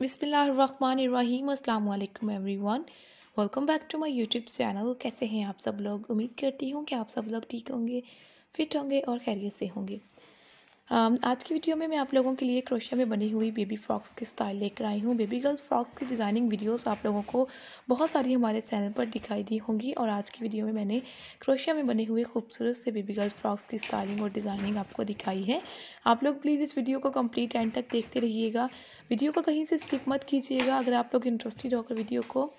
बिसमीम अल्लाम everyone welcome back to my YouTube channel कैसे हैं आप सब लोग उम्मीद करती हूँ कि आप सब लोग ठीक होंगे फिट होंगे और खैरियत से होंगे Um, आज की वीडियो में मैं आप लोगों के लिए क्रोशिया में बनी हुई बेबी फ्रॉक्स की स्टाइल लेकर आई हूँ बेबी गर्ल्स फ्रॉक्स की डिज़ाइनिंग वीडियोस आप लोगों को बहुत सारी हमारे चैनल पर दिखाई दी होंगी और आज की वीडियो में मैंने क्रोशिया में बने हुए खूबसूरत से बेबी गर्ल्स फ्रॉक्स की स्टाइलिंग और डिज़ाइनिंग आपको दिखाई है आप लोग प्लीज़ इस वीडियो को कम्प्लीट एंड तक देखते रहिएगा वीडियो को कहीं से स्किप मत कीजिएगा अगर आप लोग इंटरेस्टेड होकर वीडियो को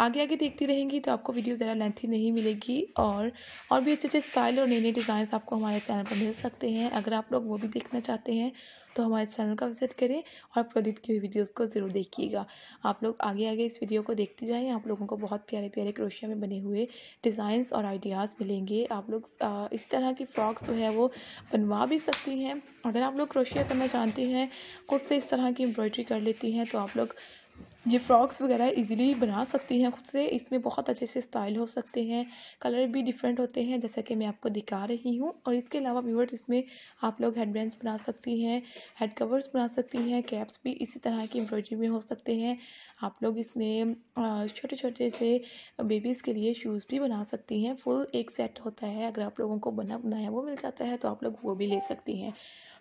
आगे आगे देखती रहेंगी तो आपको वीडियो ज़्यादा लेंथी नहीं मिलेगी और और भी अच्छे अच्छे स्टाइल और नए नए डिज़ाइंस आपको हमारे चैनल पर मिल सकते हैं अगर आप लोग वो भी देखना चाहते हैं तो हमारे चैनल का विजिट करें और प्रोडक्ट की वीडियोस को ज़रूर देखिएगा आप लोग आगे आगे इस वीडियो को देखते जाएं आप लोगों को बहुत प्यारे प्यारे क्रोशिया में बने हुए डिज़ाइंस और आइडियाज़ मिलेंगे आप लोग इस तरह की फ़्रॉक्स जो है वो बनवा भी सकती हैं अगर आप लोग क्रोशिया करना चाहते हैं खुद से इस तरह की एम्ब्रॉयड्री कर लेती हैं तो आप लोग ये फ्रॉक्स वगैरह इजीली बना सकती हैं खुद से इसमें बहुत अच्छे से स्टाइल हो सकते हैं कलर भी डिफरेंट होते हैं जैसा कि मैं आपको दिखा रही हूँ और इसके अलावा व्यूवर्स इसमें आप लोग हेड बना सकती हैं हेड कवर्स बना सकती हैं कैप्स भी इसी तरह की एम्ब्रॉयडरी में हो सकते हैं आप लोग इसमें छोटे छोटे से बेबीज़ के लिए शूज़ भी बना सकती हैं फुल एक सेट होता है अगर आप लोगों को बना बनाया वो मिल जाता है तो आप लोग वो भी ले सकती हैं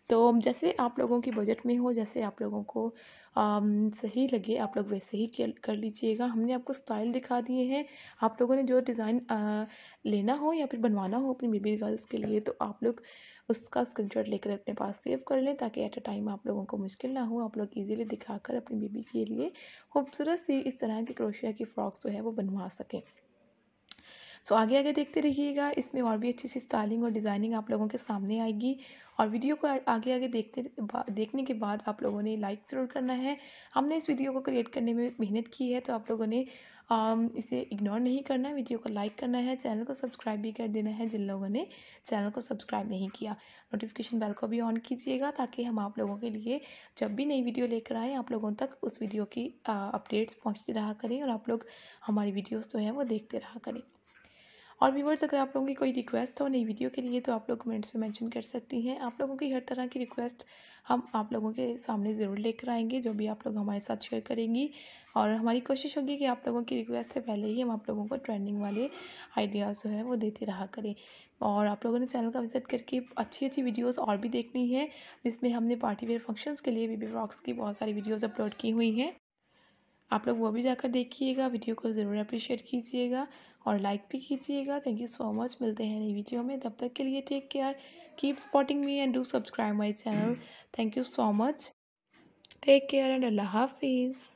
तो जैसे आप लोगों की बजट में हो जैसे आप लोगों को आम, सही लगे आप लोग वैसे ही कर लीजिएगा हमने आपको स्टाइल दिखा दिए हैं आप लोगों ने जो डिज़ाइन लेना हो या फिर बनवाना हो अपनी बेबी गर्ल्स के लिए तो आप लोग उसका स्क्रीनशॉट लेकर अपने पास सेव कर लें ताकि एट अ टाइम आप लोगों को मुश्किल ना हो आप लोग इजीली दिखाकर अपनी बेबी के लिए खूबसूरत सी इस तरह की क्रोशिया की फ्रॉक्स जो है वो बनवा सकें सो आगे आगे देखते रहिएगा इसमें और भी अच्छी सी स्टाइलिंग और डिज़ाइनिंग आप लोगों के सामने आएगी और वीडियो को आगे आगे देखते देखने के बाद आप लोगों ने लाइक ज़रूर करना है हमने इस वीडियो को क्रिएट करने में मेहनत की है तो आप लोगों ने इसे इग्नोर नहीं करना है वीडियो को लाइक करना है चैनल को सब्सक्राइब भी कर देना है जिन लोगों ने चैनल को सब्सक्राइब नहीं किया नोटिफिकेशन बेल को भी ऑन कीजिएगा ताकि हम आप लोगों के लिए जब भी नई वीडियो लेकर आएँ आप लोगों तक उस वीडियो की अपडेट्स पहुँचती रहा करें और आप लोग हमारी वीडियोज़ जो तो हैं वो देखते रहा करें और व्यूवर्स अगर आप लोगों की कोई रिक्वेस्ट हो नई वीडियो के लिए तो आप लोग कमेंट्स में मेंशन कर सकती हैं आप लोगों की हर तरह की रिक्वेस्ट हम आप लोगों के सामने ज़रूर लेकर आएंगे जो भी आप लोग हमारे साथ शेयर करेंगी और हमारी कोशिश होगी कि आप लोगों की रिक्वेस्ट से पहले ही हम आप लोगों को ट्रेंडिंग वाले आइडियाज़ जो है वो देते रहा करें और आप लोगों ने चैनल का विजिट करके अच्छी अच्छी वीडियोस और भी देखनी है जिसमें हमने पार्टी वेयर फंक्शंस के लिए बीबी फ्रॉक्स की बहुत सारी वीडियोस अपलोड की हुई हैं आप लोग वो भी जाकर देखिएगा वीडियो को ज़रूर अप्रिशिएट कीजिएगा और लाइक भी कीजिएगा थैंक यू सो मच मिलते हैं नई वीडियो में तब तक के लिए take care keep spotting me and do subscribe my channel thank you so much take care and अल्लाह हाफिज़